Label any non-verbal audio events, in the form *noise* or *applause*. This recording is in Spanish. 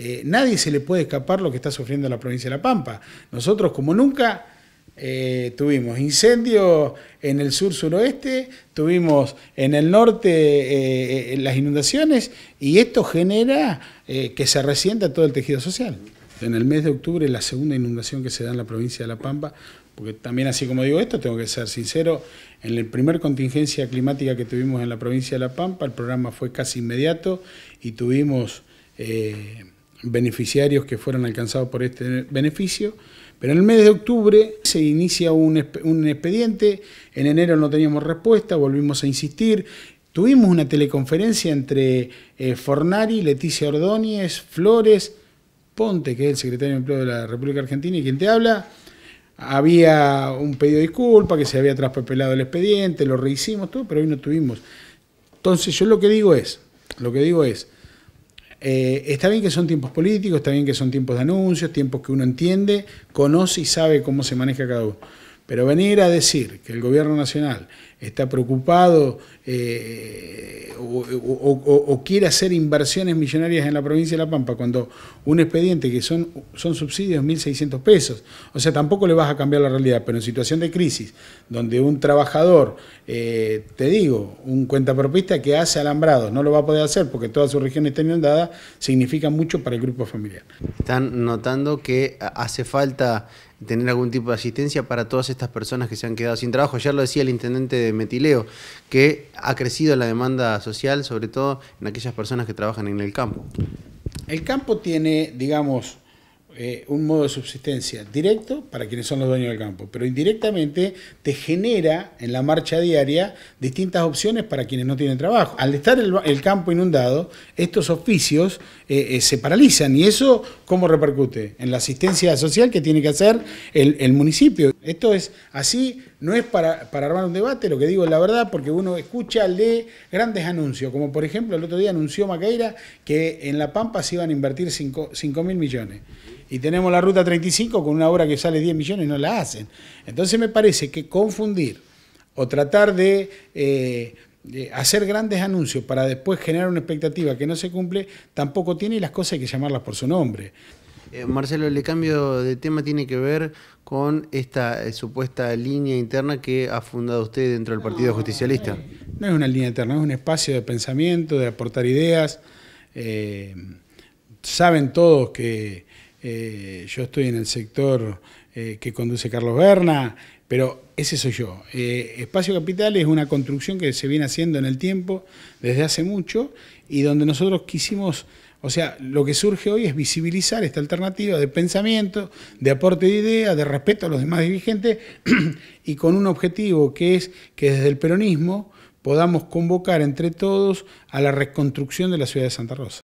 Eh, nadie se le puede escapar lo que está sufriendo la provincia de La Pampa. Nosotros, como nunca, eh, tuvimos incendios en el sur suroeste, tuvimos en el norte eh, las inundaciones y esto genera que se resienta todo el tejido social. En el mes de octubre la segunda inundación que se da en la provincia de La Pampa, porque también así como digo esto, tengo que ser sincero, en la primera contingencia climática que tuvimos en la provincia de La Pampa, el programa fue casi inmediato y tuvimos beneficiarios que fueron alcanzados por este beneficio, pero en el mes de octubre se inicia un, expediente, en enero no teníamos respuesta, volvimos a insistir, tuvimos una teleconferencia entre eh, Fornari, Leticia Ordóñez, Flores, Ponte, que es el secretario de Empleo de la República Argentina y quien te habla, había un pedido de disculpa, que se había traspapelado el expediente, lo rehicimos todo, pero hoy no tuvimos. Entonces yo lo que digo es, lo que digo es, eh, está bien que son tiempos políticos, está bien que son tiempos de anuncios, tiempos que uno entiende, conoce y sabe cómo se maneja cada uno. Pero venir a decir que el gobierno nacional está preocupado eh, o, quiere hacer inversiones millonarias en la provincia de La Pampa cuando un expediente que son, son subsidios 1.600 pesos, o sea, tampoco le vas a cambiar la realidad, pero en situación de crisis, donde un trabajador, eh, te digo, un cuentapropista que hace alambrados, no lo va a poder hacer porque toda su región está inundada, significa mucho para el grupo familiar. Están notando que hace falta tener algún tipo de asistencia para todas estas personas que se han quedado sin trabajo. ya lo decía el intendente de Metileo, que ha crecido la demanda social, sobre todo en aquellas personas que trabajan en el campo. El campo tiene, digamos, eh, un modo de subsistencia directo para quienes son los dueños del campo, pero indirectamente te genera en la marcha diaria distintas opciones para quienes no tienen trabajo. Al estar el, campo inundado, estos oficios eh, eh, se paralizan y eso cómo repercute en la asistencia social que tiene que hacer el, municipio. Esto es así, no es para, armar un debate, lo que digo es la verdad, porque uno escucha, de grandes anuncios, como por ejemplo el otro día anunció Macaira que en La Pampa se iban a invertir 5 mil millones y tenemos la Ruta 35 con una obra que sale 10 millones y no la hacen. Entonces me parece que confundir o tratar eh, de, hacer grandes anuncios para después generar una expectativa que no se cumple, tampoco tiene y las cosas hay que llamarlas por su nombre. Eh, Marcelo, el cambio de tema tiene que ver con esta eh, supuesta línea interna que ha fundado usted dentro del Partido Justicialista. No es una línea interna, es un espacio de pensamiento, de aportar ideas. saben todos que eh, yo estoy en el sector eh, que conduce Carlos Berna, pero ese soy yo. Eh, Espacio Capital es una construcción que se viene haciendo en el tiempo, desde hace mucho, y donde nosotros quisimos, o sea, lo que surge hoy es visibilizar esta alternativa de pensamiento, de aporte de ideas, de respeto a los demás dirigentes, *clears throat* y con un objetivo que es que desde el peronismo podamos convocar entre todos a la reconstrucción de la ciudad de Santa Rosa.